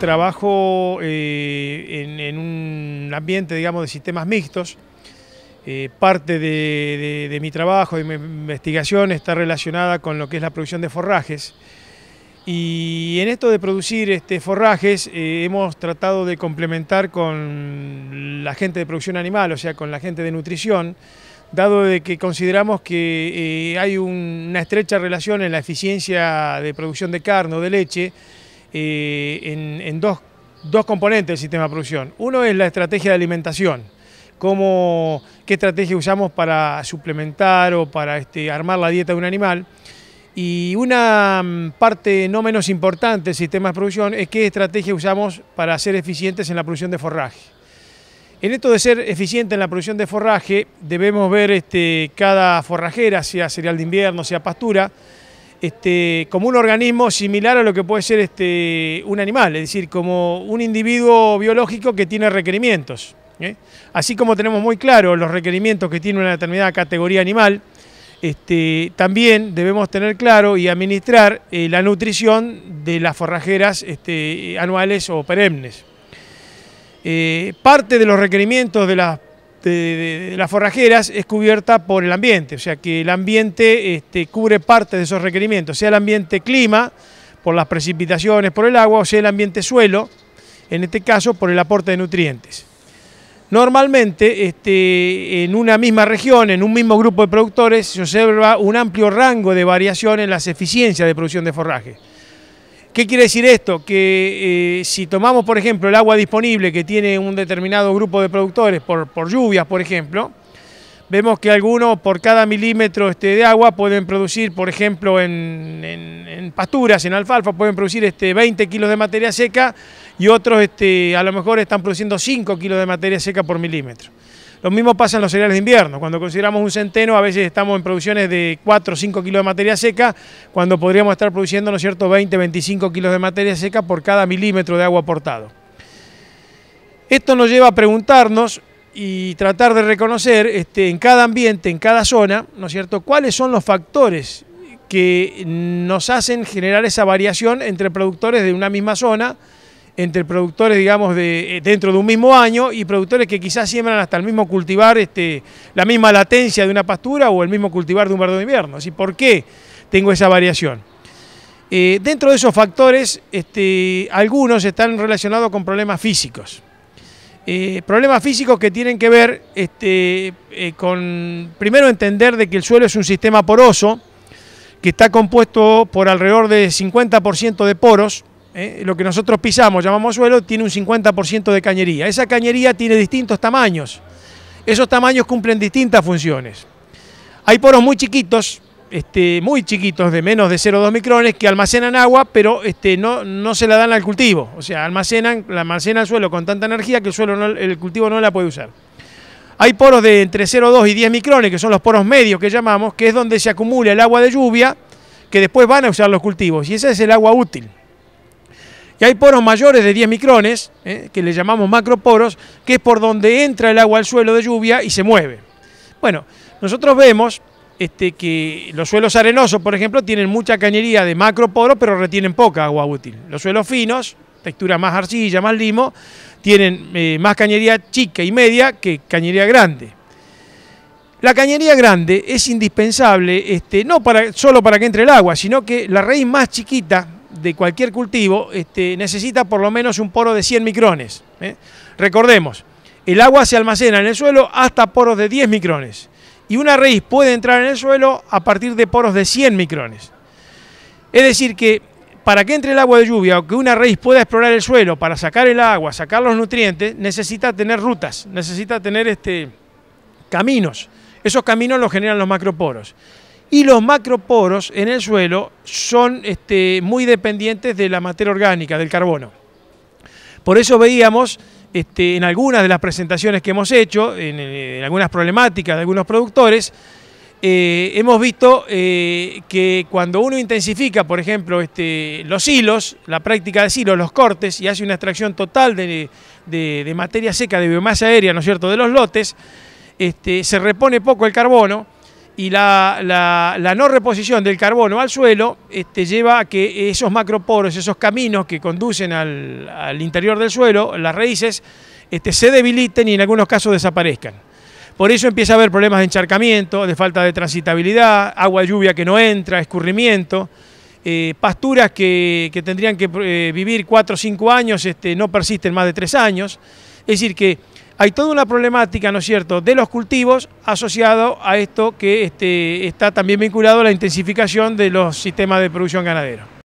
trabajo eh, en, un ambiente, digamos, de sistemas mixtos. Eh, parte de, mi trabajo, de mi investigación, está relacionada con lo que es la producción de forrajes. Y en esto de producir este, forrajes eh, hemos tratado de complementar con la gente de producción animal, o sea, con la gente de nutrición, dado de que consideramos que hay una estrecha relación en la eficiencia de producción de carne o de leche, eh, en, dos, dos componentes del sistema de producción. Uno es la estrategia de alimentación, qué estrategia usamos para suplementar o para este, armar la dieta de un animal. Y una mm, parte no menos importante del sistema de producción es qué estrategia usamos para ser eficientes en la producción de forraje. En esto de ser eficiente en la producción de forraje, debemos ver este, cada forrajera, sea cereal de invierno, sea pastura, este, como un organismo similar a lo que puede ser este, un animal, es decir, como un individuo biológico que tiene requerimientos. ¿eh? Así como tenemos muy claro los requerimientos que tiene una determinada categoría animal, este, también debemos tener claro y administrar eh, la nutrición de las forrajeras anuales o perennes. Eh, parte de los requerimientos de las este, de, las forrajeras es cubierta por el ambiente, o sea que el ambiente este, cubre parte de esos requerimientos, sea el ambiente clima, por las precipitaciones, por el agua, o sea el ambiente suelo, en este caso por el aporte de nutrientes. Normalmente este, en una misma región, en un mismo grupo de productores, se observa un amplio rango de variación en las eficiencias de producción de forraje. ¿Qué quiere decir esto? Que eh, si tomamos, por ejemplo, el agua disponible que tiene un determinado grupo de productores por lluvias, por ejemplo, Vemos que algunos por cada milímetro este, de agua pueden producir, por ejemplo, en, en, pasturas, en alfalfa, pueden producir este, 20 kilos de materia seca y otros este, a lo mejor están produciendo 5 kilos de materia seca por milímetro. Lo mismo pasa en los cereales de invierno. Cuando consideramos un centeno, a veces estamos en producciones de 4 o 5 kilos de materia seca, cuando podríamos estar produciendo, ¿no es cierto?, 20, 25 kilos de materia seca por cada milímetro de agua aportado. Esto nos lleva a preguntarnos y tratar de reconocer este, en cada ambiente, en cada zona, ¿no es cierto?, cuáles son los factores que nos hacen generar esa variación entre productores de una misma zona, entre productores, digamos, de, eh, dentro de un mismo año y productores que quizás siembran hasta el mismo cultivar, este, la misma latencia de una pastura o el mismo cultivar de un verde de invierno. ¿Por qué tengo esa variación? Eh, dentro de esos factores, este, algunos están relacionados con problemas físicos. Eh, problemas físicos que tienen que ver este, eh, con, primero, entender de que el suelo es un sistema poroso, que está compuesto por alrededor de 50% de poros, eh, lo que nosotros pisamos, llamamos suelo, tiene un 50% de cañería. Esa cañería tiene distintos tamaños. Esos tamaños cumplen distintas funciones. Hay poros muy chiquitos, este, muy chiquitos, de menos de 0,2 micrones, que almacenan agua, pero este, no, no se la dan al cultivo. O sea, almacenan, la almacena el suelo con tanta energía que el, suelo el cultivo no la puede usar. Hay poros de entre 0,2 y 10 micrones, que son los poros medios que llamamos, que es donde se acumula el agua de lluvia, que después van a usar los cultivos, y ese es el agua útil. Y hay poros mayores de 10 micrones, eh, que le llamamos macroporos, que es por donde entra el agua al suelo de lluvia y se mueve. Bueno, nosotros vemos este, que los suelos arenosos, por ejemplo, tienen mucha cañería de macro poro, pero retienen poca agua útil. Los suelos finos, textura más arcilla, más limo, tienen eh, más cañería chica y media que cañería grande. La cañería grande es indispensable, este, no para, solo para que entre el agua, sino que la raíz más chiquita de cualquier cultivo este, necesita por lo menos un poro de 100 micrones. ¿eh? Recordemos, el agua se almacena en el suelo hasta poros de 10 micrones y una raíz puede entrar en el suelo a partir de poros de 100 micrones. Es decir que para que entre el agua de lluvia o que una raíz pueda explorar el suelo para sacar el agua, sacar los nutrientes, necesita tener rutas, necesita tener este, caminos. Esos caminos los generan los macroporos. Y los macroporos en el suelo son este, muy dependientes de la materia orgánica, del carbono. Por eso veíamos este, en algunas de las presentaciones que hemos hecho, en, eh, algunas problemáticas de algunos productores, eh, hemos visto eh, que cuando uno intensifica, por ejemplo, este, los hilos, la práctica de hilos, los cortes, y hace una extracción total de, materia seca, de biomasa aérea, ¿no es cierto?, de los lotes, este, se repone poco el carbono, y la, no reposición del carbono al suelo este, lleva a que esos macroporos, esos caminos que conducen al, interior del suelo, las raíces, este, se debiliten y en algunos casos desaparezcan. Por eso empieza a haber problemas de encharcamiento, de falta de transitabilidad, agua lluvia que no entra, escurrimiento, eh, pasturas que, tendrían que eh, vivir 4 o 5 años, este, no persisten más de 3 años. Es decir, que hay toda una problemática, ¿no es cierto?, de los cultivos asociado a esto que este, está también vinculado a la intensificación de los sistemas de producción ganadera.